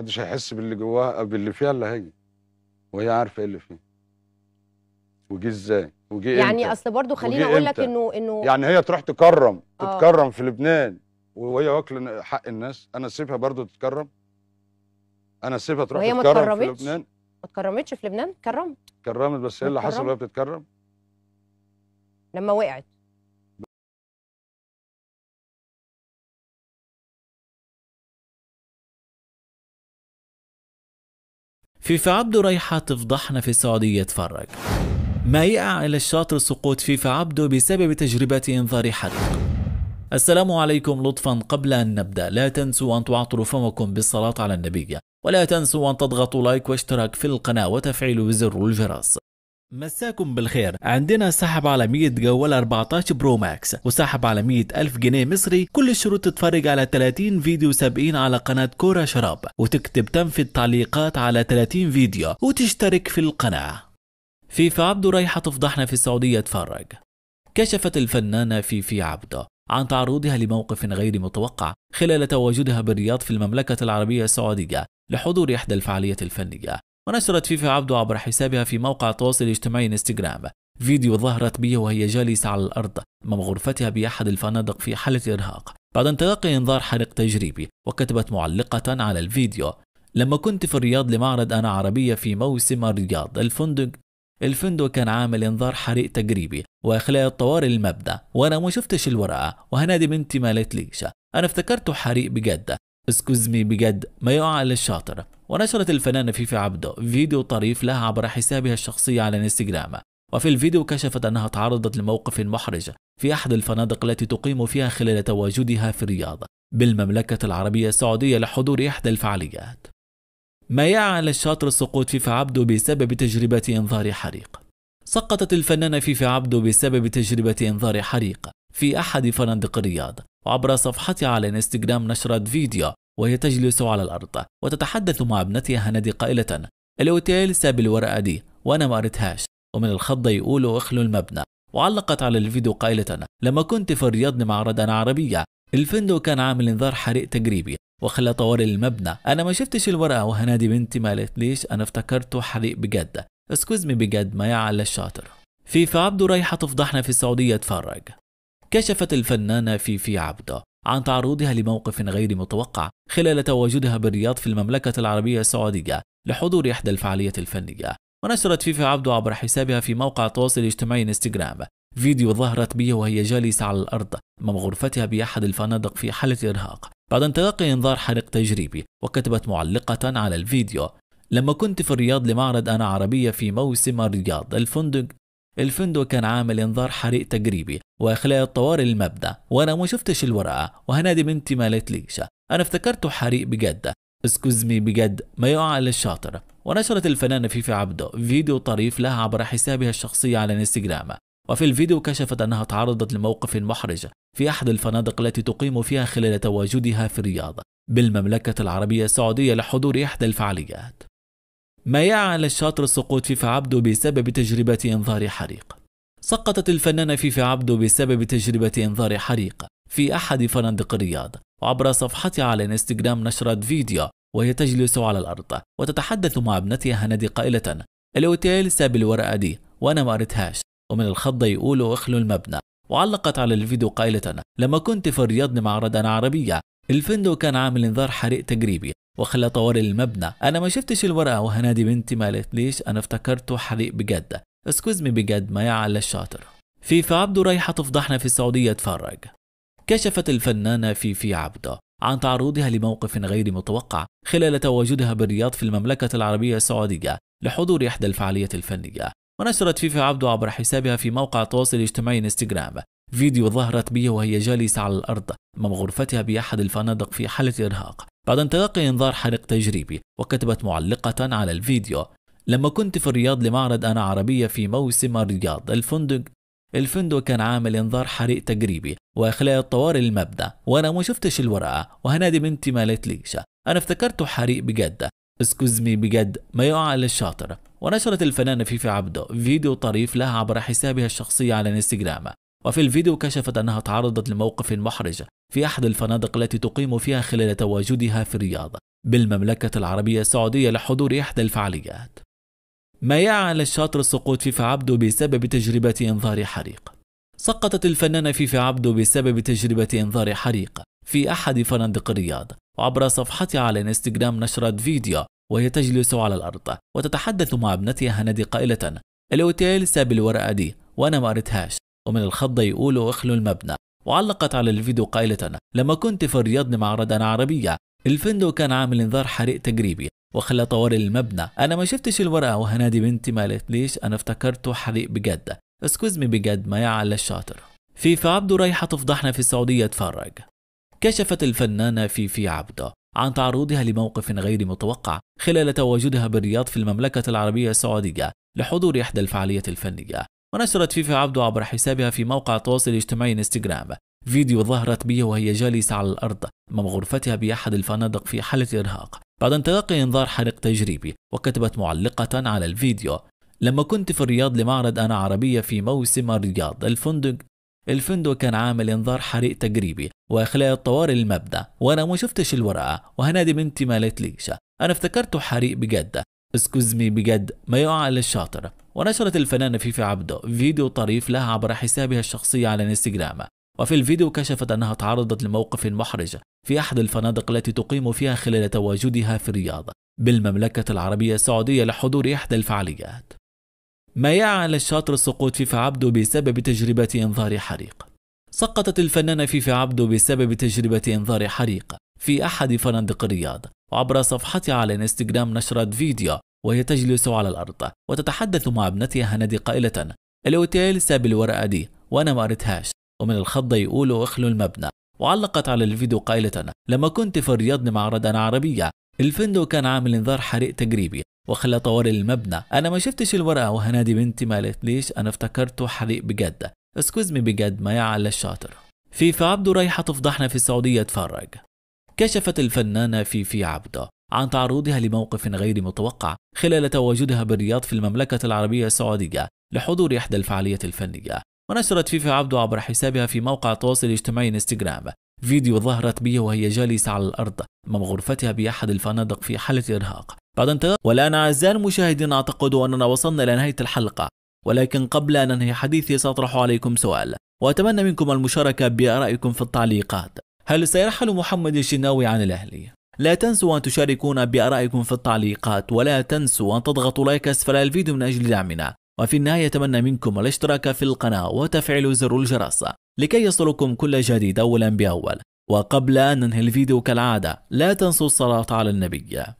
محدش هيحس باللي جواها باللي فيها الا هي وهي عارفه ايه اللي فيه وجي ازاي وجي يعني امتى؟ اصل برضه خليني اقول لك انه انه يعني هي تروح تكرم آه. تتكرم في لبنان وهي واكله حق الناس انا سيفها برضه تتكرم انا سيفها تروح وهي تتكرم في لبنان ما اتكرمتش في لبنان كرمت كرمت بس ايه اللي حصل وهي بتتكرم لما وقعت فيفا عبده رايحة تفضحنا في السعودية اتفرج ما يقع إلى الشاطر سقوط فيفا عبده بسبب تجربة إنذار حرق السلام عليكم لطفا قبل أن نبدأ لا تنسوا أن تعطروا فمكم بالصلاة على النبي ولا تنسوا أن تضغطوا لايك واشتراك في القناة وتفعيل زر الجرس مساكم بالخير عندنا سحب على 100 جوال 14 برو ماكس وسحب على 100 ألف جنيه مصري كل الشروط تتفرج على 30 فيديو سابقين على قناة كورة شراب وتكتب تم في التعليقات على 30 فيديو وتشترك في القناة فيفا عبده رايحة تفضحنا في السعودية اتفرج كشفت الفنانة فيفي عبده عن تعرضها لموقف غير متوقع خلال تواجدها بالرياض في المملكة العربية السعودية لحضور إحدى الفعالية الفنية ونشرت فيفا عبدو عبر حسابها في موقع التواصل الاجتماعي انستغرام فيديو ظهرت به وهي جالسة على الأرض أمام غرفتها بأحد الفنادق في حالة إرهاق بعد أن تلقي إنذار حرق تجريبي وكتبت معلقة على الفيديو لما كنت في الرياض لمعرض أنا عربية في موسم الرياض الفندق الفندق كان عامل انذار حريق تجريبي واخلاء الطوارئ المبدا وانا ما شفتش الورقه وهنادي بنتي ما قالتليش انا افتكرته حريق بجد اسكوزمي بجد ما يقع على الشاطر ونشرت الفنانة فيفي عبده فيديو طريف لها عبر حسابها الشخصي على انستغرام وفي الفيديو كشفت أنها تعرضت لموقف محرج في أحد الفنادق التي تقيم فيها خلال تواجدها في الرياض بالمملكة العربية السعودية لحضور إحدى الفعاليات ما يعى الشاطر سقوط فيفا عبده بسبب تجربة إنذار حريق سقطت الفنانة فيفي عبده بسبب تجربة إنذار حريق في أحد فنادق الرياض وعبر صفحتها على انستغرام نشرت فيديو وهي تجلس على الأرض وتتحدث مع ابنتها هندي قائلة الأوتيل ساب الورقة دي وأنا ما قريتهاش ومن الخضة يقولوا اخلوا المبنى وعلقت على الفيديو قائلة لما كنت في الرياض مع ردان عربية الفندق كان عامل انذار حريق تجريبي وخلى طوارئ المبنى انا ما شفتش الورقه وهنادي بنتي ما قالتليش انا افتكرته حريق بجد اسكوزمي بجد ما يعلى الشاطر فيفي عبده رايحه تفضحنا في السعوديه اتفرج كشفت الفنانة فيفي عبده عن تعرضها لموقف غير متوقع خلال تواجدها بالرياض في المملكة العربية السعودية لحضور إحدى الفعاليات الفنية ونشرت فيفا عبدو عبر حسابها في موقع التواصل الاجتماعي انستغرام فيديو ظهرت به وهي جالسة على الأرض أمام غرفتها بأحد الفنادق في حالة إرهاق بعد أن تلقي إنذار حرق تجريبي وكتبت معلقة على الفيديو لما كنت في الرياض لمعرض أنا عربية في موسم الرياض الفندق الفندق كان عامل انذار حريق تجريبي واخلاء الطوارئ المبنى وانا ما شفتش الورقه وهنادي بنتي ما قالتليش انا افتكرته حريق بجد اسكوزمي بجد ما يقع الا الشاطر ونشرت الفنانة فيفي عبده فيديو طريف لها عبر حسابها الشخصي على انستغرام وفي الفيديو كشفت أنها تعرضت لموقف محرج في أحد الفنادق التي تقيم فيها خلال تواجدها في الرياض بالمملكة العربية السعودية لحضور إحدى الفعاليات ما يعلى الشاطر السقوط فيفا عبده بسبب تجربة إنذار حريق سقطت الفنانة فيفا عبده بسبب تجربة إنذار حريق في أحد فنادق الرياض وعبر صفحتها على انستغرام نشرت فيديو وهي تجلس على الأرض وتتحدث مع ابنتها هندي قائلة الأوتيل ساب الورقة دي وأنا ما قريتهاش ومن الخضة يقولوا اخلوا المبنى وعلقت على الفيديو قائلة لما كنت في الرياض لمعرض عربية الفندق كان عامل انذار حريق تجريبي وخلى طوارئ المبنى انا ما شفتش الورقه وهنادي بنتي ما قالتليش انا افتكرته حريق بجد اسكوزمي بجد ما يعلى الشاطر فيفا عبده رايحه تفضحنا في السعوديه اتفرج كشفت الفنانه فيفي عبده عن تعرضها لموقف غير متوقع خلال تواجدها بالرياض في المملكة العربية السعودية لحضور إحدى الفعاليات الفنية ونشرت فيفي عبده عبر حسابها في موقع التواصل الاجتماعي انستغرام فيديو ظهرت به وهي جالسة على الأرض أمام غرفتها بأحد الفنادق في حالة إرهاق بعد انطلاق انذار حرق تجريبي وكتبت معلقة على الفيديو لما كنت في الرياض لمعرض أنا عربية في موسم الرياض الفندق الفندق كان عامل انذار حريق تجريبي واخلاء الطوارئ المبنى وانا ما شفتش الورقه وهنادي بنتي ما قالتليش انا افتكرته حريق بجد اسكوزمي بجد ما يقع على الشاطر ونشرت الفنانة فيفي عبده فيديو طريف لها عبر حسابها الشخصي على انستجرام وفي الفيديو كشفت أنها تعرضت لموقف محرج في أحد الفنادق التي تقيم فيها خلال تواجدها في الرياض بالمملكة العربية السعودية لحضور إحدى الفعاليات ما يعني الشاطر السقوط فيفا عبده بسبب تجربة إنذار حريق سقطت الفنانة فيفا عبده بسبب تجربة إنذار حريق في أحد فنادق الرياض وعبر صفحتها على الانستغرام نشرت فيديو وهي تجلس على الأرض وتتحدث مع ابنتها هندي قائلة الأوتيل ساب الورقة دي وأنا ما قريتهاش ومن الخضة يقولوا اخلوا المبنى وعلقت على الفيديو قائلة لما كنت في الرياض لمعرض أنا عربية الفندق كان عامل انذار حريق تجريبي وخلى طوارئ المبنى انا ما شفتش الورقة وهنادي بنتي ما قالتليش انا افتكرته حريق بجد اسكوزمي بجد ما على الشاطر في عبده رايحة تفضحنا في السعودية اتفرج كشفت الفنانة فيفي عبده عن تعرضها لموقف غير متوقع خلال تواجدها بالرياض في المملكة العربية السعودية لحضور إحدى الفعاليات الفنية ونشرت فيفا عبده عبر حسابها في موقع التواصل الاجتماعي انستغرام فيديو ظهرت به وهي جالسة على الأرض أمام غرفتها بأحد الفنادق في حالة إرهاق بعد أن تلقي إنذار حريق تجريبي وكتبت معلقة على الفيديو لما كنت في الرياض لمعرض أنا عربية في موسم الرياض الفندق الفندق كان عامل إنذار حريق تجريبي وإخلاء الطوارئ المبنى وأنا ما شفتش الورقة وهنادي بنتي ما ليش أنا افتكرته حريق بجد اسكوزمي بجد ما يقع على الشاطر ونشرت الفنانة فيفي عبده فيديو طريف لها عبر حسابها الشخصي على انستغرام وفي الفيديو كشفت أنها تعرضت لموقف محرج في أحد الفنادق التي تقيم فيها خلال تواجدها في الرياض بالمملكة العربية السعودية لحضور إحدى الفعاليات ما يقع على الشاطر سقوط فيفي عبده بسبب تجربة إنذار حريق سقطت الفنانة فيفي عبده بسبب تجربة إنذار حريق في أحد فنادق الرياض وعبر صفحتها على انستغرام نشرت فيديو وهي تجلس على الأرض وتتحدث مع ابنتها هندي قائلة الأوتيل ساب الورقة دي وأنا ما قريتهاش ومن الخضة يقولوا اخلوا المبنى وعلقت على الفيديو قائلة لما كنت في الرياض لمعرض أنا عربية الفندق كان عامل انذار حريق تجريبي وخلى طوارئ المبنى انا ما شفتش الورقه وهنادي بنتي ما قالتليش انا افتكرته حريق بجد اسكوزمي بجد ما يعلى الشاطر فيفا عبده رايحة تفضحنا في السعودية اتفرج كشفت الفنانة فيفي عبده عن تعرضها لموقف غير متوقع خلال تواجدها بالرياض في المملكة العربية السعودية لحضور إحدى الفعالية الفنية ونشرت فيفي عبده عبر حسابها في موقع التواصل الاجتماعي انستغرام فيديو ظهرت به وهي جالسة على الأرض أمام غرفتها بأحد الفنادق في حالة إرهاق بعد انتهاء والآن أعزائي المشاهدين أعتقد أننا وصلنا إلى نهاية الحلقة ولكن قبل أن أنهي حديثي سأطرح عليكم سؤال وأتمنى منكم المشاركة بآرائكم في التعليقات هل سيرحل محمد الشناوي عن الأهلي؟ لا تنسوا أن تشاركونا بأرائكم في التعليقات ولا تنسوا أن تضغطوا لايك أسفل الفيديو من أجل دعمنا وفي النهاية أتمنى منكم الاشتراك في القناة وتفعيل زر الجرس لكي يصلكم كل جديد أولا بأول وقبل أن ننهي الفيديو كالعادة لا تنسوا الصلاة على النبي